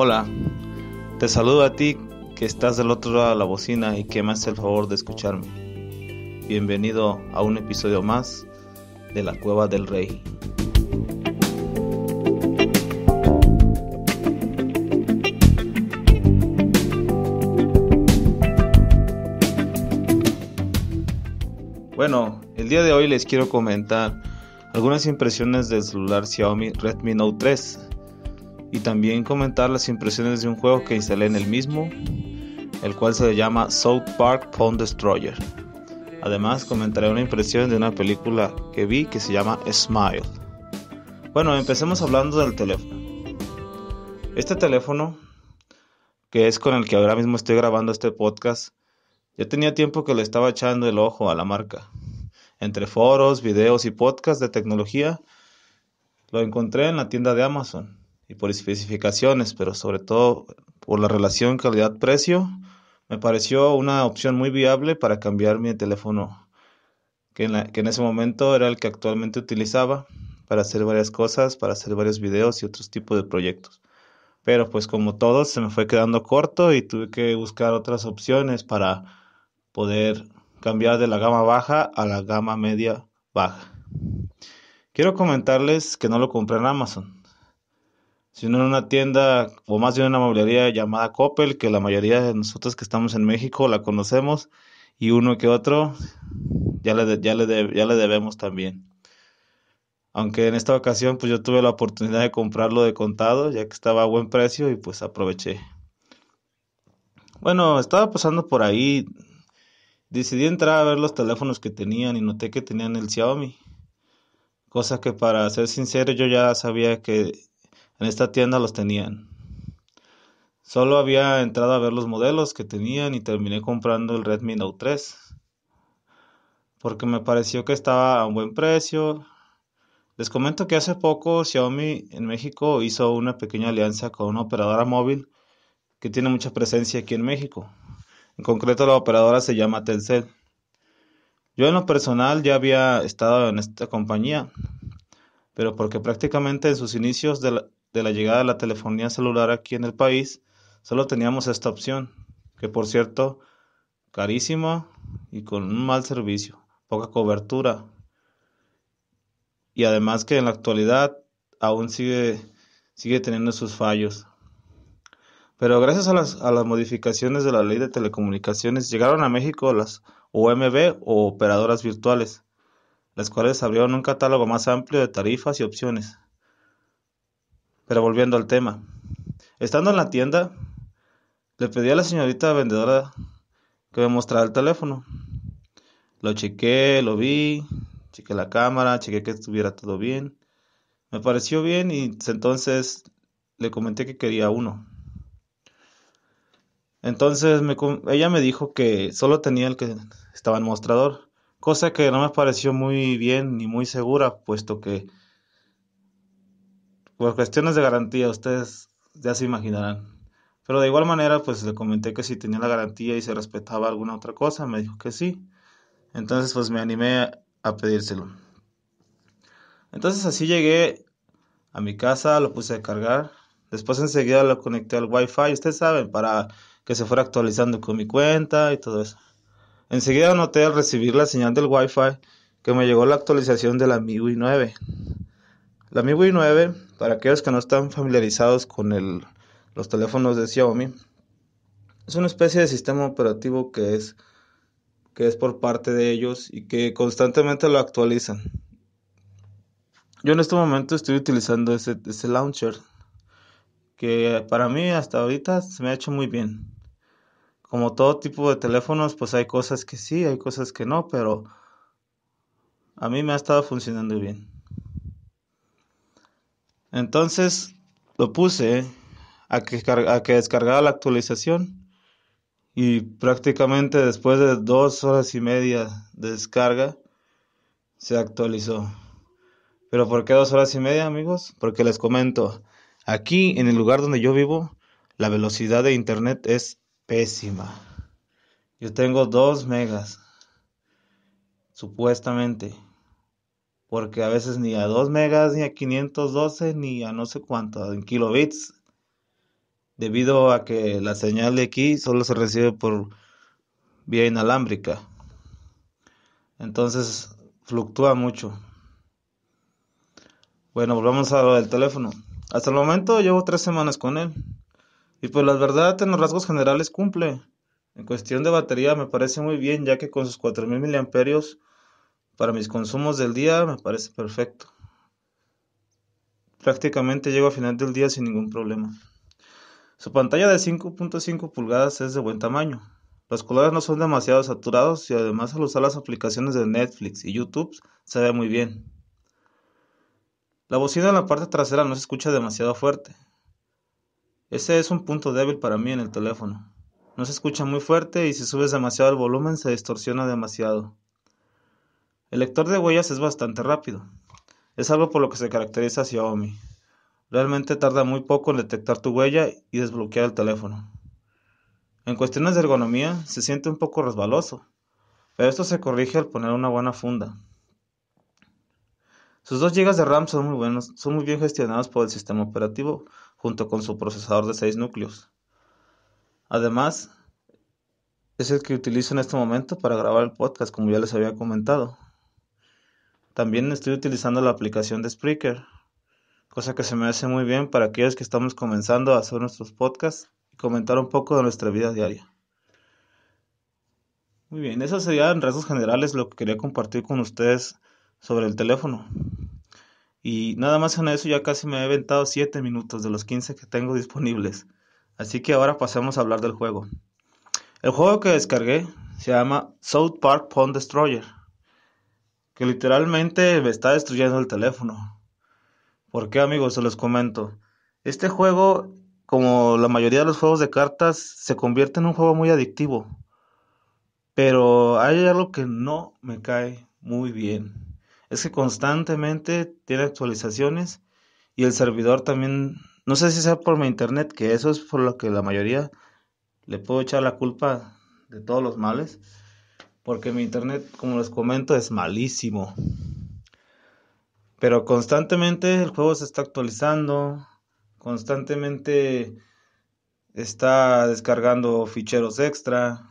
Hola, te saludo a ti que estás del otro lado de la bocina y que me hace el favor de escucharme. Bienvenido a un episodio más de La Cueva del Rey. Bueno, el día de hoy les quiero comentar algunas impresiones del celular Xiaomi Redmi Note 3 y también comentar las impresiones de un juego que instalé en el mismo, el cual se llama South Park Pond Destroyer. Además comentaré una impresión de una película que vi que se llama Smile. Bueno, empecemos hablando del teléfono. Este teléfono, que es con el que ahora mismo estoy grabando este podcast, ya tenía tiempo que le estaba echando el ojo a la marca. Entre foros, videos y podcasts de tecnología, lo encontré en la tienda de Amazon y por especificaciones, pero sobre todo por la relación calidad-precio, me pareció una opción muy viable para cambiar mi teléfono, que en, ese momento era el que actualmente utilizaba para hacer varias cosas, para hacer varios videos y otros tipos de proyectos. Pero pues como todo se me fue quedando corto y tuve que buscar otras opciones para poder cambiar de la gama baja a la gama media baja. Quiero comentarles que no lo compré en Amazon sino en una tienda o más bien una mueblería llamada Coppel, que la mayoría de nosotros que estamos en México la conocemos y uno que otro ya le, ya le, ya le debemos también. Aunque en esta ocasión pues yo tuve la oportunidad de comprarlo de contado, ya que estaba a buen precio y pues aproveché. Bueno, estaba pasando por ahí, decidí entrar a ver los teléfonos que tenían y noté que tenían el Xiaomi. Cosa que para ser sincero yo ya sabía que en esta tienda los tenían. Solo había entrado a ver los modelos que tenían y terminé comprando el Redmi Note 3 porque me pareció que estaba a un buen precio. Les comento que hace poco Xiaomi en México hizo una pequeña alianza con una operadora móvil que tiene mucha presencia aquí en México. En concreto la operadora se llama Telcel. Yo en lo personal ya había estado en esta compañía, pero porque prácticamente en sus inicios de la, de la llegada de la telefonía celular aquí en el país, solo teníamos esta opción, que por cierto, carísima y con un mal servicio, poca cobertura. Y además que en la actualidad aún sigue, sigue teniendo sus fallos. Pero gracias a las, a las, modificaciones de la ley de telecomunicaciones llegaron a México las OMB o operadoras virtuales, las cuales abrieron un catálogo más amplio de tarifas y opciones. Pero volviendo al tema. Estando en la tienda, le pedí a la señorita vendedora que me mostrara el teléfono. Lo chequé, lo vi, chequé la cámara, chequé que estuviera todo bien. Me pareció bien y entonces le comenté que quería uno. Entonces ella me dijo que solo tenía el que estaba en mostrador, cosa que no me pareció muy bien ni muy segura, puesto que por cuestiones de garantía, ustedes ya se imaginarán. Pero de igual manera, pues le comenté que si tenía la garantía y se respetaba alguna otra cosa, me dijo que sí. Entonces, pues me animé a pedírselo. Entonces así llegué a mi casa, lo puse a cargar. Después enseguida lo conecté al Wi-Fi, ustedes saben, para que se fuera actualizando con mi cuenta y todo eso. Enseguida noté al recibir la señal del Wi-Fi que me llegó la actualización de la MIUI 9. La MIUI 9, para aquellos que no están familiarizados con los teléfonos de Xiaomi, es una especie de sistema operativo que es, que es por parte de ellos y que constantemente lo actualizan. Yo en este momento estoy utilizando ese, ese launcher que para mí hasta ahorita se me ha hecho muy bien. Como todo tipo de teléfonos, pues hay cosas que sí, hay cosas que no, pero a mí me ha estado funcionando bien. Entonces lo puse a que, descargara la actualización y prácticamente después de dos horas y media de descarga se actualizó. Pero ¿por qué dos horas y media amigos? Porque les comento, aquí en el lugar donde yo vivo la velocidad de internet es pésima. Yo tengo dos megas, supuestamente porque a veces ni a 2 megas, ni a 512, ni a no sé cuánto, en kilobits, debido a que la señal de aquí solo se recibe por vía inalámbrica. Entonces fluctúa mucho. Bueno, volvamos a lo del teléfono. Hasta el momento llevo tres semanas con él. Y pues la verdad en los rasgos generales cumple. En cuestión de batería me parece muy bien ya que con sus 4.000 miliamperios para mis consumos del día me parece perfecto. Prácticamente llego a final del día sin ningún problema. Su pantalla de 5.5 pulgadas es de buen tamaño. Los colores no son demasiado saturados y además al usar las aplicaciones de Netflix y YouTube se ve muy bien. La bocina en la parte trasera no se escucha demasiado fuerte. Ese es un punto débil para mí en el teléfono. No se escucha muy fuerte y si subes demasiado el volumen se distorsiona demasiado. El lector de huellas es bastante rápido. Es algo por lo que se caracteriza Xiaomi. Realmente tarda muy poco en detectar tu huella y desbloquear el teléfono. En cuestiones de ergonomía, se siente un poco resbaloso, pero esto se corrige al poner una buena funda. Sus 2 GB de RAM son muy buenos, son muy bien gestionados por el sistema operativo junto con su procesador de 6 núcleos. Además, es el que utilizo en este momento para grabar el podcast, como ya les había comentado. También estoy utilizando la aplicación de Spreaker, cosa que se me hace muy bien para aquellos que estamos comenzando a hacer nuestros podcasts y comentar un poco de nuestra vida diaria. Muy bien, eso sería en rasgos generales lo que quería compartir con ustedes sobre el teléfono. Y nada más en eso ya casi me he aventado 7 minutos de los 15 que tengo disponibles. Así que ahora pasemos a hablar del juego. El juego que descargué se llama South Park Pond Destroyer que literalmente me está destruyendo el teléfono. ¿Por qué, amigos? Se los comento. Este juego, como la mayoría de los juegos de cartas, se convierte en un juego muy adictivo. Pero hay algo que no me cae muy bien. Es que constantemente tiene actualizaciones y el servidor también, no sé si sea por mi internet, que eso es por lo que la mayoría le puedo echar la culpa de todos los males porque mi internet, como les comento, es malísimo. Pero constantemente el juego se está actualizando, constantemente está descargando ficheros extra,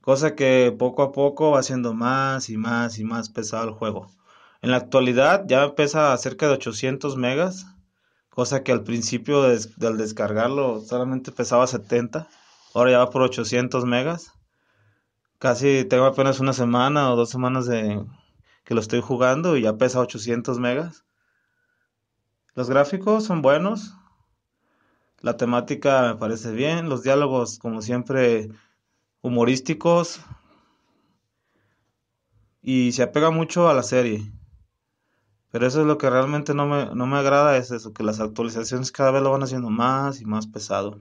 cosa que poco a poco va siendo más y más y más pesado el juego. En la actualidad ya pesa cerca de 800 megas, cosa que al principio al descargarlo solamente pesaba 70, ahora ya va por 800 megas. Casi tengo apenas una semana o dos semanas de que lo estoy jugando y ya pesa 800 megas. Los gráficos son buenos. La temática me parece bien. Los diálogos, como siempre, humorísticos. Y se apega mucho a la serie. Pero eso es lo que realmente no me, no me agrada, es eso, que las actualizaciones cada vez lo van haciendo más y más pesado.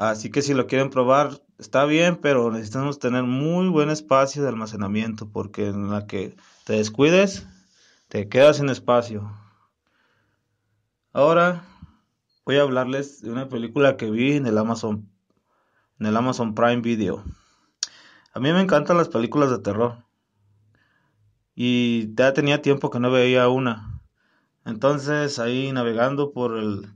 Así que si lo quieren probar, está bien, pero necesitamos tener muy buen espacio de almacenamiento, porque en la que te descuides, te quedas sin espacio. Ahora voy a hablarles de una película que vi en el Amazon, en el Amazon Prime Video. A mí me encantan las películas de terror. Y ya tenía tiempo que no veía una. Entonces ahí navegando por el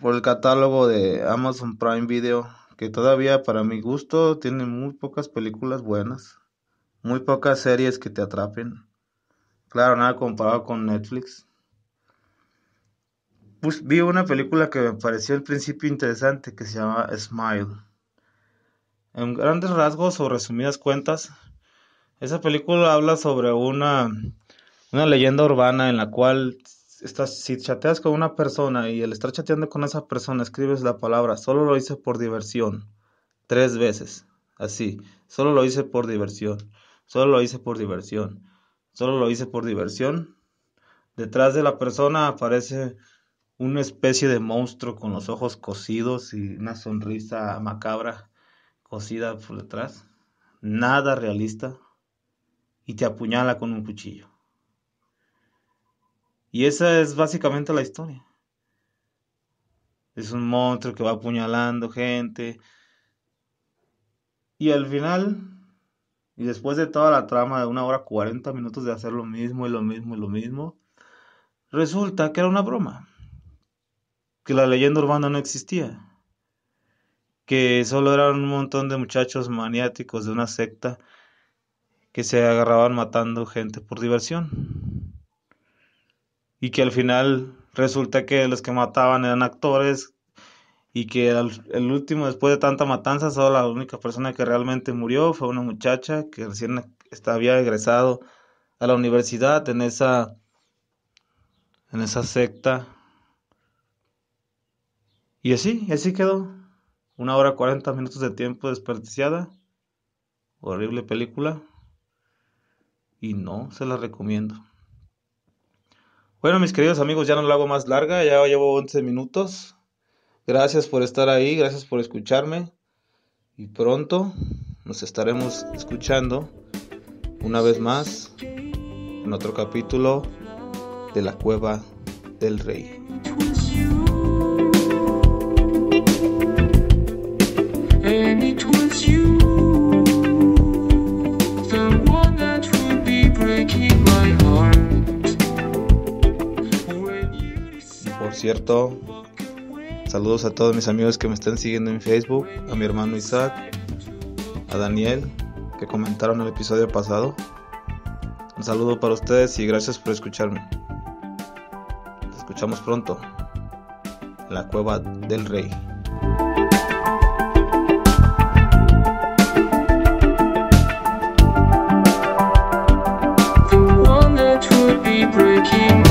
por el catálogo de Amazon Prime Video, que todavía para mi gusto tiene muy pocas películas buenas, muy pocas series que te atrapen. Claro, nada comparado con Netflix. Pues vi una película que me pareció al principio interesante que se llama Smile. En grandes rasgos o resumidas cuentas, esa película habla sobre una, una leyenda urbana en la cual si chateas con una persona y el estar chateando con esa persona escribes la palabra, solo lo hice por diversión, tres veces, así, solo lo hice por diversión, solo lo hice por diversión, solo lo hice por diversión, detrás de la persona aparece una especie de monstruo con los ojos cosidos y una sonrisa macabra cosida por detrás, nada realista, y te apuñala con un cuchillo. Y esa es básicamente la historia. Es un monstruo que va apuñalando gente. Y al final, y después de toda la trama de una hora cuarenta minutos de hacer lo mismo y lo mismo y lo mismo, resulta que era una broma. Que la leyenda urbana no existía. Que solo eran un montón de muchachos maniáticos de una secta que se agarraban matando gente por diversión y que al final resulta que los que mataban eran actores y que el último, después de tanta matanza, solo la única persona que realmente murió fue una muchacha que recién estaba, había egresado a la universidad en esa, en esa secta. Y así, así quedó. Una hora cuarenta minutos de tiempo desperdiciada. Horrible película. Y no se la recomiendo. Bueno, mis queridos amigos, ya no lo hago más larga, ya llevo 11 minutos. Gracias por estar ahí, gracias por escucharme. Y pronto nos estaremos escuchando una vez más en otro capítulo de La Cueva del Rey. saludos a todos mis amigos que me están siguiendo en Facebook, a mi hermano Isaac, a Daniel, que comentaron el episodio pasado. Un saludo para ustedes y gracias por escucharme. Te escuchamos pronto la cueva del rey.